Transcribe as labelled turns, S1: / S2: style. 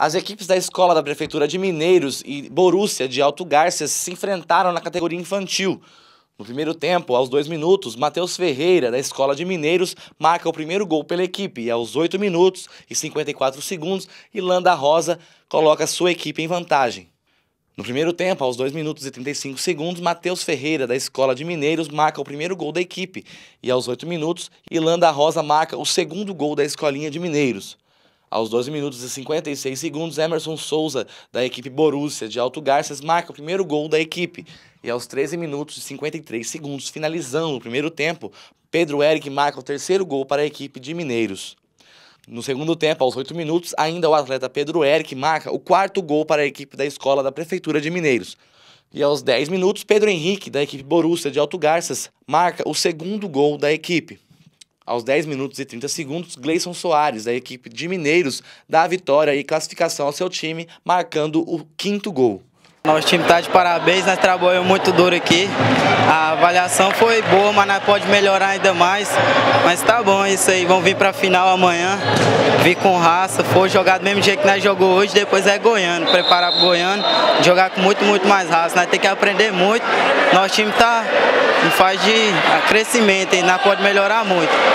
S1: As equipes da escola da Prefeitura de Mineiros e Borússia de Alto Garças se enfrentaram na categoria infantil. No primeiro tempo, aos dois minutos, Matheus Ferreira, da Escola de Mineiros, marca o primeiro gol pela equipe. E aos 8 minutos e 54 segundos, Ilanda Rosa coloca sua equipe em vantagem. No primeiro tempo, aos 2 minutos e 35 segundos, Matheus Ferreira, da Escola de Mineiros, marca o primeiro gol da equipe. E aos 8 minutos, Ilanda Rosa marca o segundo gol da Escolinha de Mineiros. Aos 12 minutos e 56 segundos, Emerson Souza, da equipe Borussia de Alto Garças, marca o primeiro gol da equipe. E aos 13 minutos e 53 segundos, finalizando o primeiro tempo, Pedro Eric marca o terceiro gol para a equipe de Mineiros. No segundo tempo, aos 8 minutos, ainda o atleta Pedro Eric marca o quarto gol para a equipe da escola da Prefeitura de Mineiros. E aos 10 minutos, Pedro Henrique, da equipe Borussia de Alto Garças, marca o segundo gol da equipe. Aos 10 minutos e 30 segundos, Gleison Soares, da equipe de Mineiros, dá a vitória e classificação ao seu time, marcando o quinto gol. Nosso time está de parabéns, nós trabalhamos
S2: muito duro aqui. A avaliação foi boa, mas nós pode melhorar ainda mais. Mas tá bom é isso aí, vamos vir para a final amanhã, vir com raça, foi jogar do mesmo jeito que nós jogou hoje, depois é Goiano, preparar para Goiano, jogar com muito, muito mais raça. Nós temos que aprender muito, nosso time está em fase de crescimento e nós pode melhorar muito.